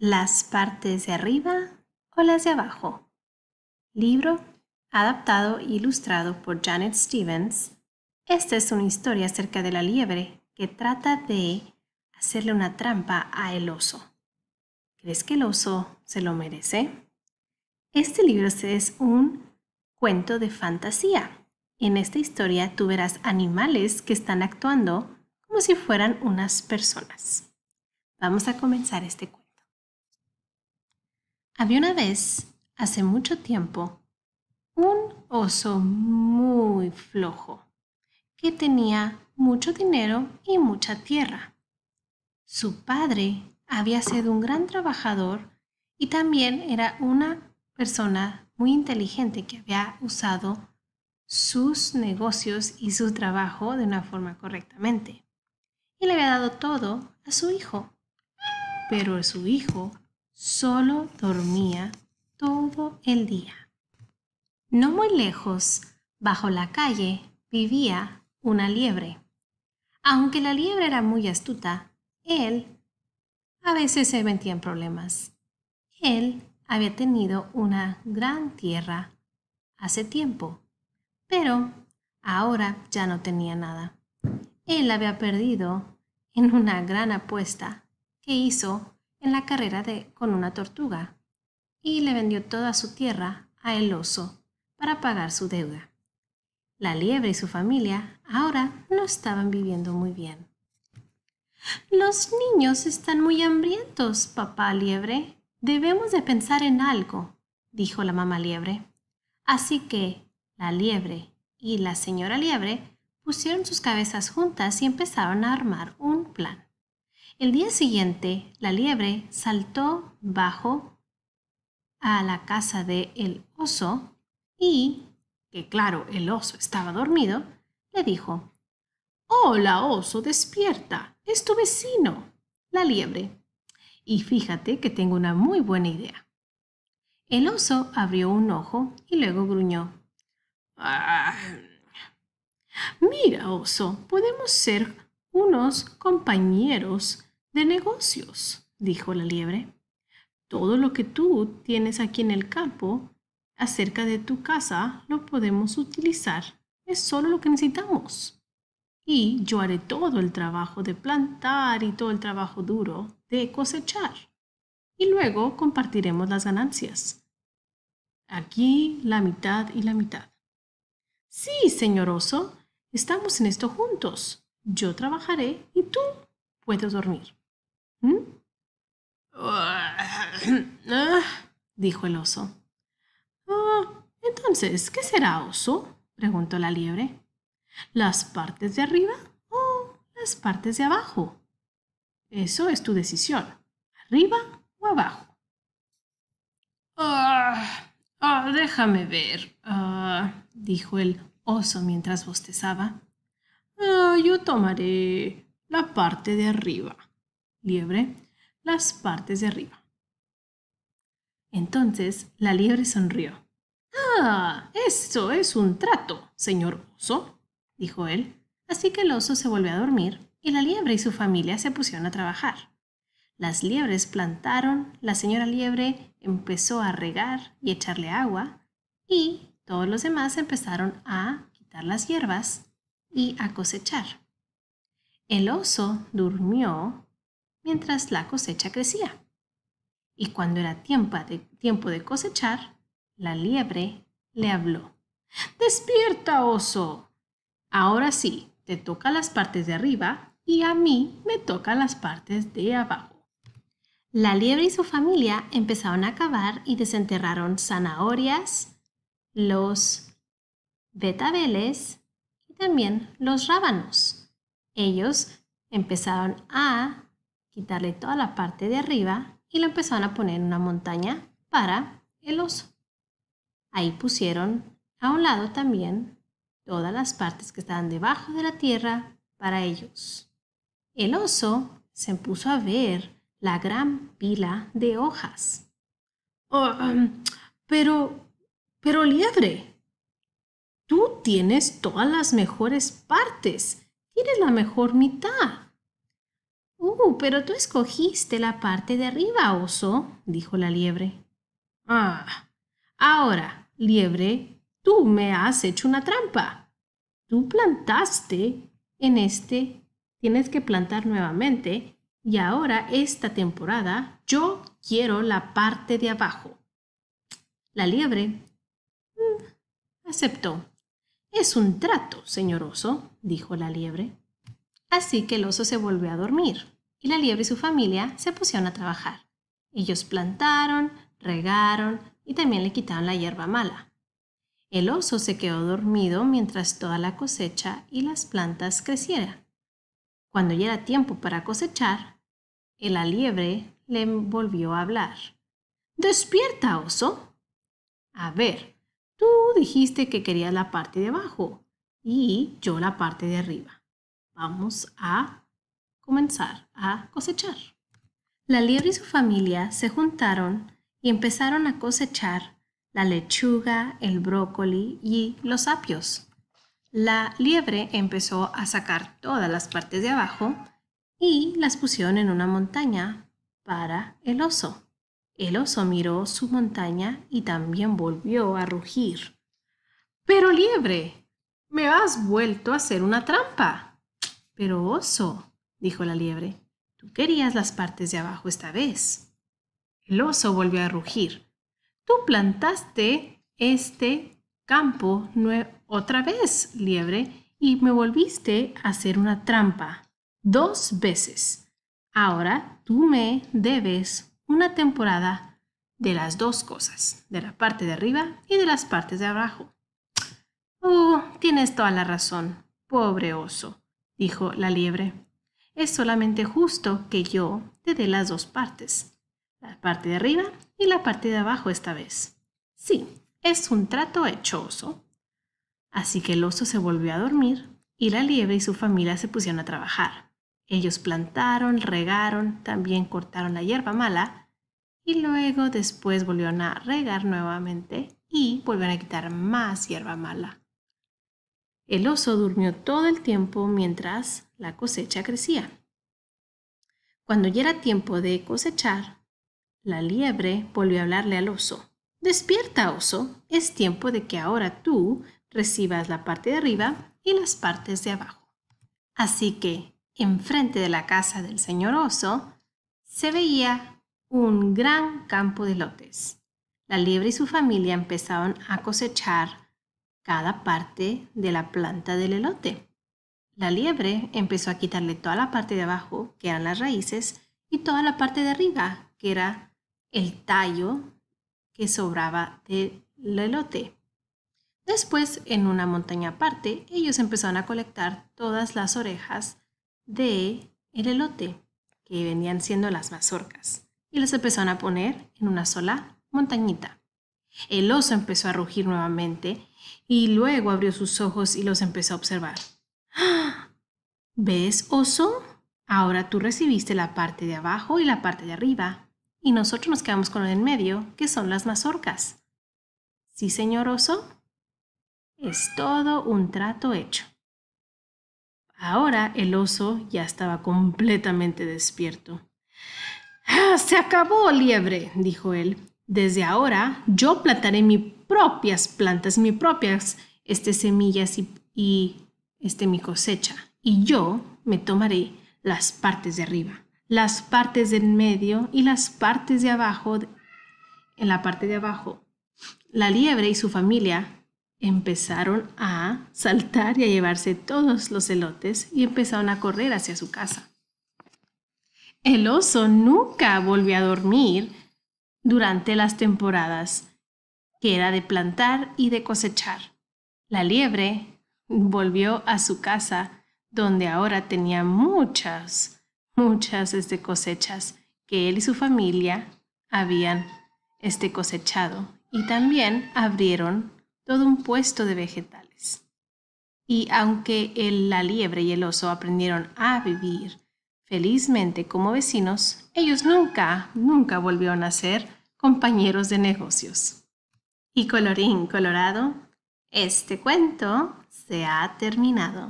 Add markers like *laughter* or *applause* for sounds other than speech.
las partes de arriba o las de abajo. Libro adaptado e ilustrado por Janet Stevens. Esta es una historia acerca de la liebre que trata de hacerle una trampa a el oso. ¿Crees que el oso se lo merece? Este libro es un cuento de fantasía. En esta historia tú verás animales que están actuando como si fueran unas personas. Vamos a comenzar este cuento. Había una vez, hace mucho tiempo, un oso muy flojo que tenía mucho dinero y mucha tierra. Su padre había sido un gran trabajador y también era una persona muy inteligente que había usado sus negocios y su trabajo de una forma correctamente. Y le había dado todo a su hijo. Pero su hijo solo dormía todo el día. No muy lejos, bajo la calle, vivía una liebre. Aunque la liebre era muy astuta, él a veces se metía en problemas. Él había tenido una gran tierra hace tiempo, pero ahora ya no tenía nada. Él había perdido en una gran apuesta que hizo en la carrera de, con una tortuga y le vendió toda su tierra a el oso para pagar su deuda. La liebre y su familia ahora no estaban viviendo muy bien. Los niños están muy hambrientos, papá liebre. Debemos de pensar en algo, dijo la mamá liebre. Así que la liebre y la señora liebre pusieron sus cabezas juntas y empezaron a armar un plan. El día siguiente, la liebre saltó bajo a la casa del el oso y, que claro, el oso estaba dormido, le dijo, Hola, oso, despierta, es tu vecino, la liebre. Y fíjate que tengo una muy buena idea. El oso abrió un ojo y luego gruñó. Ah, mira, oso, podemos ser unos compañeros de negocios, dijo la liebre. Todo lo que tú tienes aquí en el campo, acerca de tu casa, lo podemos utilizar. Es solo lo que necesitamos. Y yo haré todo el trabajo de plantar y todo el trabajo duro de cosechar. Y luego compartiremos las ganancias. Aquí la mitad y la mitad. Sí, señor oso, estamos en esto juntos. Yo trabajaré y tú puedes dormir. ¿Mm? Ah, *coughs* dijo el oso. Ah, entonces, ¿qué será oso? preguntó la liebre. ¿Las partes de arriba o las partes de abajo? Eso es tu decisión, arriba o abajo. Ah, déjame ver, ah, dijo el oso mientras bostezaba. yo tomaré la parte de arriba liebre, las partes de arriba. Entonces la liebre sonrió. Ah, eso es un trato, señor oso, dijo él. Así que el oso se volvió a dormir y la liebre y su familia se pusieron a trabajar. Las liebres plantaron, la señora liebre empezó a regar y echarle agua y todos los demás empezaron a quitar las hierbas y a cosechar. El oso durmió mientras la cosecha crecía. Y cuando era tiempo de, cosechar, la liebre le habló. ¡Despierta, oso! Ahora sí, te toca las partes de arriba y a mí me toca las partes de abajo. La liebre y su familia empezaron a cavar y desenterraron zanahorias, los betabeles y también los rábanos. Ellos empezaron a quitarle toda la parte de arriba y lo empezaron a poner en una montaña para el oso. Ahí pusieron a un lado también todas las partes que estaban debajo de la tierra para ellos. El oso se puso a ver la gran pila de hojas. Oh, pero, pero liebre, tú tienes todas las mejores partes, tienes la mejor mitad. Uh, pero tú escogiste la parte de arriba, oso, dijo la liebre. Ah, ahora, liebre, tú me has hecho una trampa. Tú plantaste en este, tienes que plantar nuevamente, y ahora esta temporada yo quiero la parte de abajo. La liebre mm, aceptó. Es un trato, señor oso, dijo la liebre. Así que el oso se volvió a dormir y la liebre y su familia se pusieron a trabajar. Ellos plantaron, regaron y también le quitaron la hierba mala. El oso se quedó dormido mientras toda la cosecha y las plantas creciera. Cuando ya era tiempo para cosechar, la liebre le volvió a hablar. Despierta, oso. A ver, tú dijiste que querías la parte de abajo y yo la parte de arriba. Vamos a comenzar a cosechar. La liebre y su familia se juntaron y empezaron a cosechar la lechuga, el brócoli y los apios. La liebre empezó a sacar todas las partes de abajo y las pusieron en una montaña para el oso. El oso miró su montaña y también volvió a rugir. Pero liebre, me has vuelto a hacer una trampa. Pero oso, dijo la liebre. Tú querías las partes de abajo esta vez. El oso volvió a rugir. Tú plantaste este campo otra vez, liebre, y me volviste a hacer una trampa. Dos veces. Ahora tú me debes una temporada de las dos cosas, de la parte de arriba y de las partes de abajo. Oh, tienes toda la razón, pobre oso, dijo la liebre. Es solamente justo que yo te dé las dos partes, la parte de arriba y la parte de abajo esta vez. Sí, es un trato hecho Así que el oso se volvió a dormir y la liebre y su familia se pusieron a trabajar. Ellos plantaron, regaron, también cortaron la hierba mala y luego después volvieron a regar nuevamente y volvieron a quitar más hierba mala. El oso durmió todo el tiempo mientras la cosecha crecía. Cuando ya era tiempo de cosechar, la liebre volvió a hablarle al oso. Despierta, oso, es tiempo de que ahora tú recibas la parte de arriba y las partes de abajo. Así que, enfrente de la casa del señor oso, se veía un gran campo de lotes. La liebre y su familia empezaron a cosechar cada parte de la planta del elote. La liebre empezó a quitarle toda la parte de abajo, que eran las raíces, y toda la parte de arriba, que era el tallo que sobraba del elote. Después, en una montaña aparte, ellos empezaron a colectar todas las orejas de el elote, que venían siendo las mazorcas, y las empezaron a poner en una sola montañita. El oso empezó a rugir nuevamente y luego abrió sus ojos y los empezó a observar. ¿Ves, oso? Ahora tú recibiste la parte de abajo y la parte de arriba, y nosotros nos quedamos con el en medio, que son las mazorcas. ¿Sí, señor oso? Es todo un trato hecho. Ahora el oso ya estaba completamente despierto. ¡Ah! se acabó, liebre, dijo él. Desde ahora yo plantaré mis propias plantas, mis propias este, semillas y este mi cosecha, y yo me tomaré las partes de arriba, las partes del medio y las partes de abajo, en la parte de abajo. La liebre y su familia empezaron a saltar y a llevarse todos los elotes y empezaron a correr hacia su casa. El oso nunca volvió a dormir durante las temporadas que era de plantar y de cosechar. La liebre Volvió a su casa, donde ahora tenía muchas, muchas este, cosechas que él y su familia habían este, cosechado y también abrieron todo un puesto de vegetales. Y aunque el, la liebre y el oso aprendieron a vivir felizmente como vecinos, ellos nunca, nunca volvieron a ser compañeros de negocios. Y colorín colorado, este cuento se ha terminado.